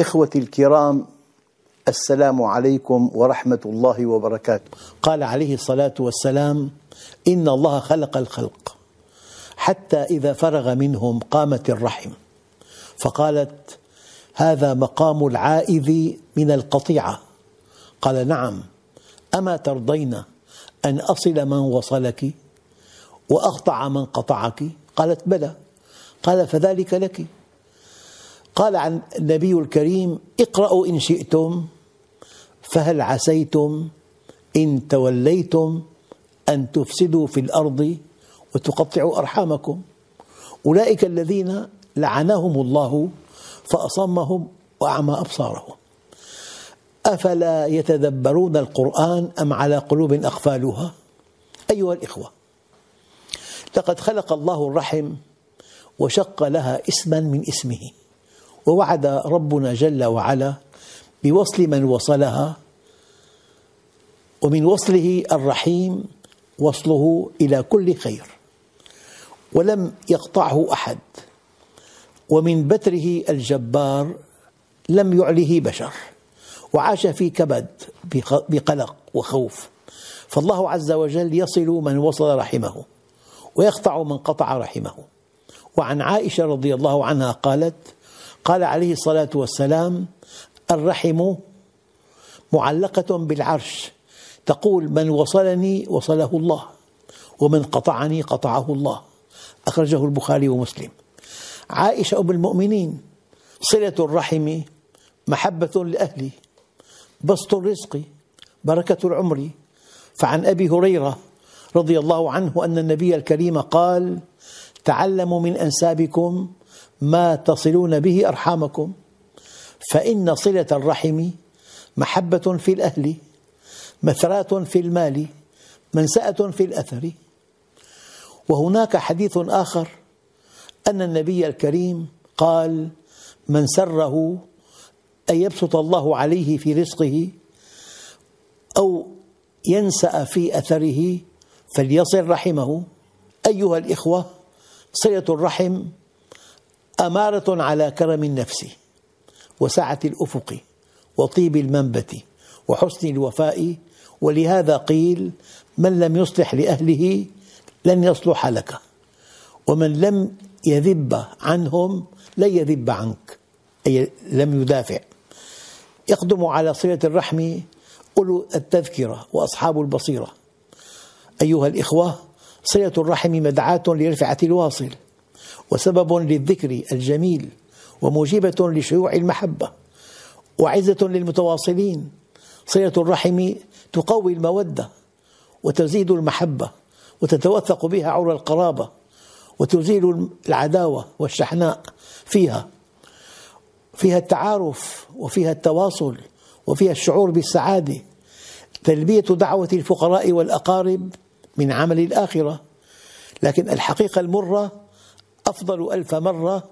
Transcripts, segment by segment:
إخوتي الكرام السلام عليكم ورحمة الله وبركاته قال عليه الصلاة والسلام إن الله خلق الخلق حتى إذا فرغ منهم قامت الرحم فقالت هذا مقام العائذ من القطيعة قال نعم أما ترضين أن أصل من وصلك وأقطع من قطعك قالت بلى قال فذلك لك قال عن النبي الكريم اقرأوا إن شئتم فهل عسيتم إن توليتم أن تفسدوا في الأرض وتقطعوا أرحامكم أولئك الذين لعنهم الله فأصمهم وأعمى أبصارهم أفلا يتدبرون القرآن أم على قلوب أقفالها أيها الإخوة لقد خلق الله الرحم وشق لها اسما من اسمه ووعد ربنا جل وعلا بوصل من وصلها ومن وصله الرحيم وصله إلى كل خير ولم يقطعه أحد ومن بتره الجبار لم يعله بشر وعاش في كبد بقلق وخوف فالله عز وجل يصل من وصل رحمه ويقطع من قطع رحمه وعن عائشة رضي الله عنها قالت قال عليه الصلاة والسلام الرحم معلقة بالعرش تقول من وصلني وصله الله ومن قطعني قطعه الله أخرجه البخاري ومسلم عائشة أم المؤمنين صلة الرحم محبة لأهلي بسط الرزق بركة العمر فعن أبي هريرة رضي الله عنه أن النبي الكريم قال تعلموا من أنسابكم ما تصلون به أرحامكم فإن صلة الرحم محبة في الأهل مثرات في المال منسأة في الأثر وهناك حديث آخر أن النبي الكريم قال من سره أن يبسط الله عليه في رزقه أو ينسأ في أثره فليصل رحمه أيها الإخوة صلة الرحم أمارة على كرم النفس وسعة الأفق وطيب المنبت وحسن الوفاء ولهذا قيل من لم يصلح لأهله لن يصلح لك ومن لم يذب عنهم لن يذب عنك أي لم يدافع يقدم على صلة الرحم أولو التذكرة وأصحاب البصيرة أيها الإخوة صلة الرحم مدعاة لرفعة الواصل وسبب للذكر الجميل وموجبة لشيوع المحبة وعزة للمتواصلين صلة الرحم تقوي المودة وتزيد المحبة وتتوثق بها عور القرابة وتزيل العداوة والشحناء فيها فيها التعارف وفيها التواصل وفيها الشعور بالسعادة تلبية دعوة الفقراء والأقارب من عمل الآخرة لكن الحقيقة المرة أفضل ألف مرة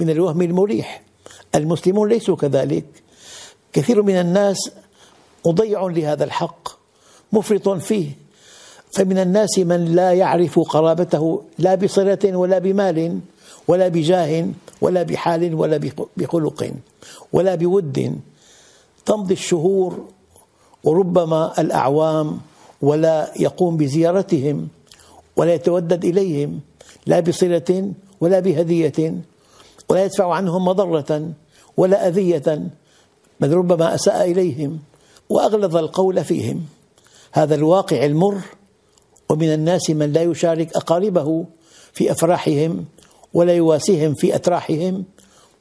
من الوهم المريح المسلمون ليسوا كذلك كثير من الناس مضيع لهذا الحق مفرط فيه فمن الناس من لا يعرف قرابته لا بصلة ولا بمال ولا بجاه ولا بحال ولا بخلق ولا بود تمضي الشهور وربما الأعوام ولا يقوم بزيارتهم ولا يتودد إليهم لا بصلة ولا بهدية ولا يدفع عنهم مضرة ولا أذية بل ربما أساء إليهم وأغلظ القول فيهم هذا الواقع المر ومن الناس من لا يشارك أقاربه في أفراحهم ولا يواسيهم في أتراحهم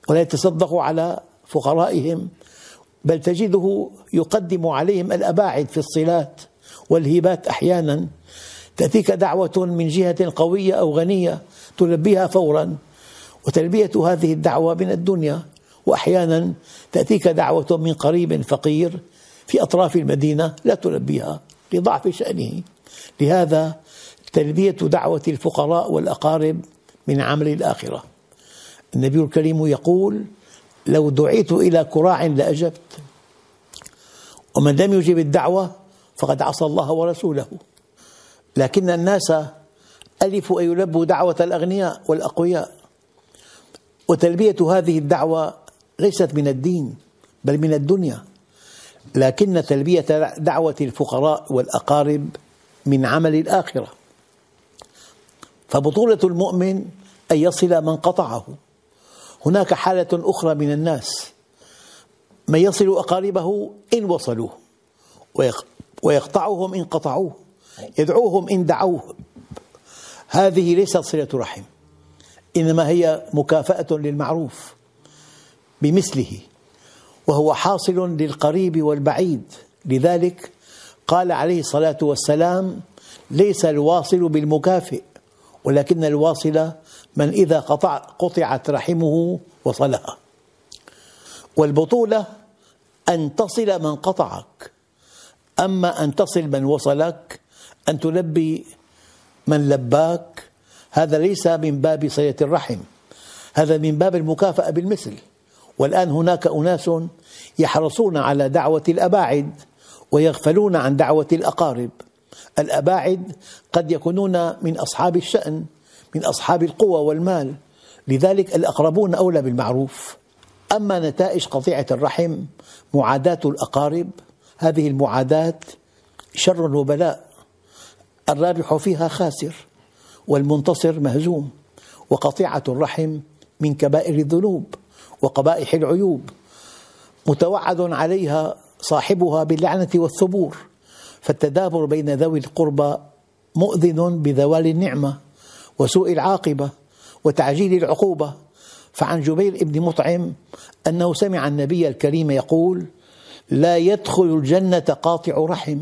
ولا يتصدق على فقرائهم بل تجده يقدم عليهم الأباعد في الصلات والهبات أحيانا تأتيك دعوة من جهة قوية أو غنية تلبيها فورا وتلبية هذه الدعوة من الدنيا وأحيانا تأتيك دعوة من قريب فقير في أطراف المدينة لا تلبيها لضعف شأنه لهذا تلبية دعوة الفقراء والأقارب من عمل الآخرة النبي الكريم يقول لو دعيت إلى كراع لأجبت ومن لم يجب الدعوة فقد عصى الله ورسوله لكن الناس ألفوا أن يلبوا دعوة الأغنياء والأقوياء وتلبية هذه الدعوة ليست من الدين بل من الدنيا لكن تلبية دعوة الفقراء والأقارب من عمل الآخرة فبطولة المؤمن أن يصل من قطعه هناك حالة أخرى من الناس من يصل أقاربه إن وصلوه ويقطعهم إن قطعوه يدعوهم إن دعوه هذه ليست صلة رحم إنما هي مكافأة للمعروف بمثله وهو حاصل للقريب والبعيد لذلك قال عليه الصلاة والسلام ليس الواصل بالمكافئ ولكن الواصل من إذا قطع قطعت رحمه وصلها والبطولة أن تصل من قطعك أما أن تصل من وصلك أن تلبي من لباك هذا ليس من باب صلة الرحم هذا من باب المكافأة بالمثل والآن هناك أناس يحرصون على دعوة الأباعد ويغفلون عن دعوة الأقارب الأباعد قد يكونون من أصحاب الشأن من أصحاب القوة والمال لذلك الأقربون أولى بالمعروف أما نتائج قطيعة الرحم معاداة الأقارب هذه المعاداة شر وبلاء الرابح فيها خاسر والمنتصر مهزوم وقطيعة الرحم من كبائر الذنوب وقبائح العيوب متوعد عليها صاحبها باللعنة والثبور فالتدابر بين ذوي القربى مؤذن بذوال النعمة وسوء العاقبة وتعجيل العقوبة فعن جبير بن مطعم أنه سمع النبي الكريم يقول لا يدخل الجنة قاطع رحم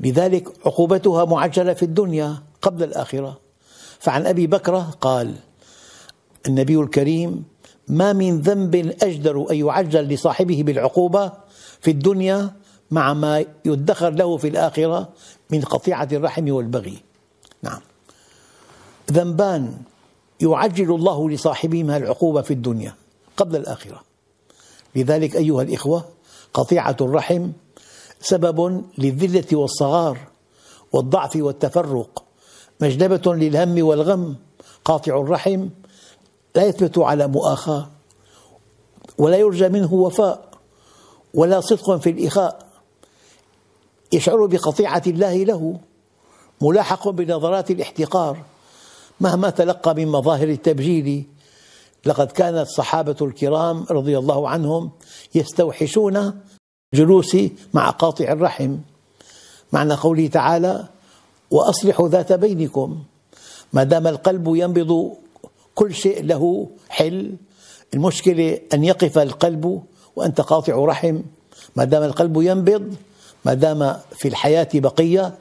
لذلك عقوبتها معجلة في الدنيا قبل الآخرة فعن أبي بكرة قال النبي الكريم ما من ذنب أجدر أن يعجل لصاحبه بالعقوبة في الدنيا مع ما يدخر له في الآخرة من قطيعة الرحم والبغي نعم ذنبان يعجل الله لصاحبهما العقوبة في الدنيا قبل الآخرة لذلك أيها الإخوة قطيعة الرحم سبب للذلة والصغار والضعف والتفرق مجلبة للهم والغم قاطع الرحم لا يثبت على مؤاخاة ولا يرجى منه وفاء ولا صدق في الإخاء يشعر بقطيعة الله له ملاحق بنظرات الاحتقار مهما تلقى من مظاهر التبجيل لقد كان الصحابة الكرام رضي الله عنهم يستوحشون جلوسي مع قاطع الرحم معنى قوله تعالى وأصلحوا ذات بينكم ما دام القلب ينبض كل شيء له حل المشكلة أن يقف القلب وأنت قاطع رحم ما دام القلب ينبض ما دام في الحياة بقية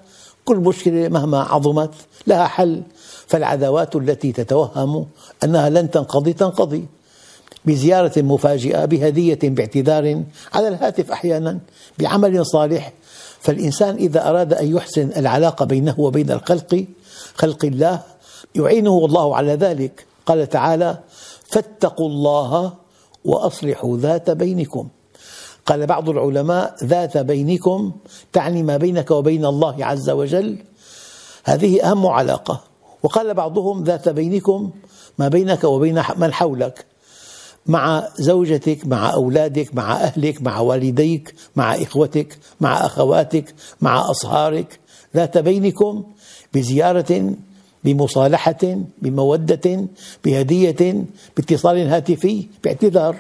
كل مشكلة مهما عظمت لها حل فالعداوات التي تتوهم أنها لن تنقضي تنقضي بزيارة مفاجئة بهدية باعتذار على الهاتف أحيانا بعمل صالح فالإنسان إذا أراد أن يحسن العلاقة بينه وبين الخلق خلق الله يعينه الله على ذلك قال تعالى فاتقوا الله وأصلحوا ذات بينكم قال بعض العلماء ذات بينكم تعني ما بينك وبين الله عز وجل هذه أهم علاقة وقال بعضهم ذات بينكم ما بينك وبين من حولك مع زوجتك مع أولادك مع أهلك مع والديك مع إخوتك مع أخواتك مع أصهارك ذات بينكم بزيارة بمصالحة بمودة بهدية باتصال هاتفي باعتذار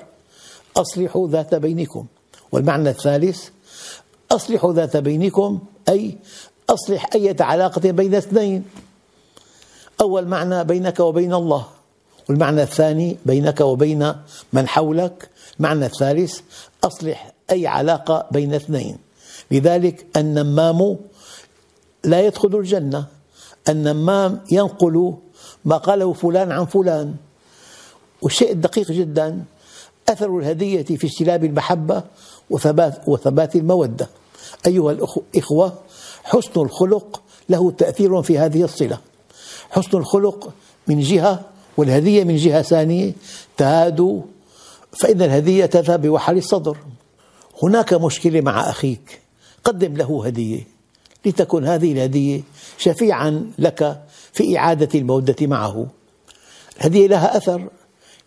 أصلحوا ذات بينكم والمعنى الثالث أصلحوا ذات بينكم أي أصلح أية علاقة بين اثنين أول معنى بينك وبين الله والمعنى الثاني بينك وبين من حولك المعنى الثالث أصلح أي علاقة بين اثنين لذلك النمام لا يدخل الجنة النمام ينقل ما قاله فلان عن فلان والشيء الدقيق جدا أثر الهدية في اجتلاب المحبة وثبات, وثبات المودة أيها الإخوة حسن الخلق له تأثير في هذه الصلة حسن الخلق من جهة والهدية من جهة ثانية تهادوا فإن الهدية تذهب بوحل الصدر هناك مشكلة مع أخيك قدم له هدية لتكن هذه الهدية شفيعا لك في إعادة المودة معه الهدية لها أثر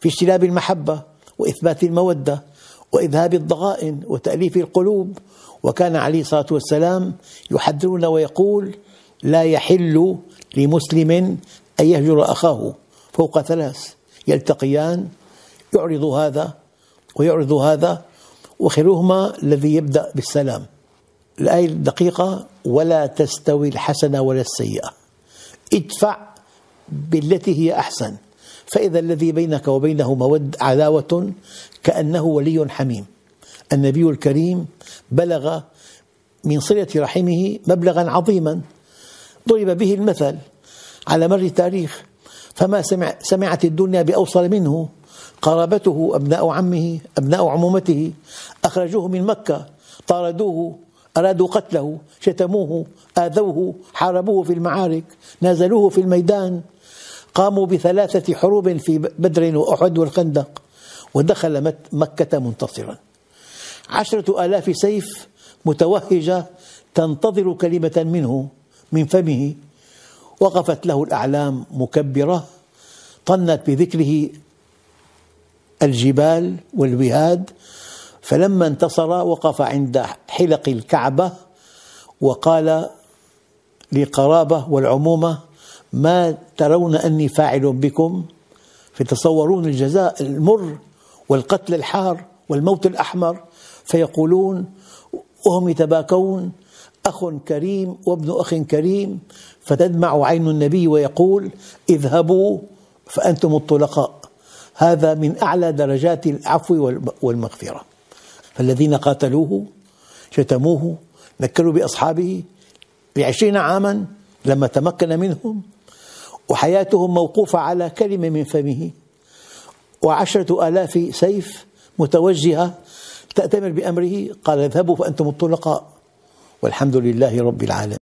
في اجتلاب المحبة وإثبات المودة وإذهاب الضغائن وتأليف القلوب وكان عليه الصلاة والسلام يحذرنا ويقول لا يحل لمسلم أن يهجر أخاه فوق ثلاث يلتقيان يعرض هذا ويعرض هذا وخيرهما الذي يبدأ بالسلام الآية الدقيقة ولا تستوي الحسنة ولا السيئة ادفع بالتي هي أحسن فإذا الذي بينك وبينه مود عداوة كأنه ولي حميم النبي الكريم بلغ من صلة رحمه مبلغا عظيما ضرب به المثل على مر التاريخ فما سمع سمعت الدنيا بأوصل منه قرابته أبناء عمه أبناء عمومته أخرجوه من مكة طاردوه أرادوا قتله شتموه آذوه حاربوه في المعارك نازلوه في الميدان قاموا بثلاثة حروب في بدر وأحد والخندق ودخل مكة منتصرا عشرة آلاف سيف متوهجة تنتظر كلمة منه من فمه وقفت له الأعلام مكبرة طنت بذكره الجبال والوهاد فلما انتصر وقف عند حلق الكعبة وقال لقرابة والعمومة ما ترون أني فاعل بكم فتصورون الجزاء المر والقتل الحار والموت الأحمر فيقولون وهم يتباكون أخ كريم وابن أخ كريم فتدمع عين النبي ويقول اذهبوا فأنتم الطلقاء هذا من أعلى درجات العفو والمغفرة فالذين قاتلوه شتموه نكلوا بأصحابه بعشرين عاما لما تمكن منهم وحياتهم موقوفة على كلمة من فمه وعشرة آلاف سيف متوجهة تأتمر بأمره قال اذهبوا فأنتم الطلقاء والحمد لله رب العالمين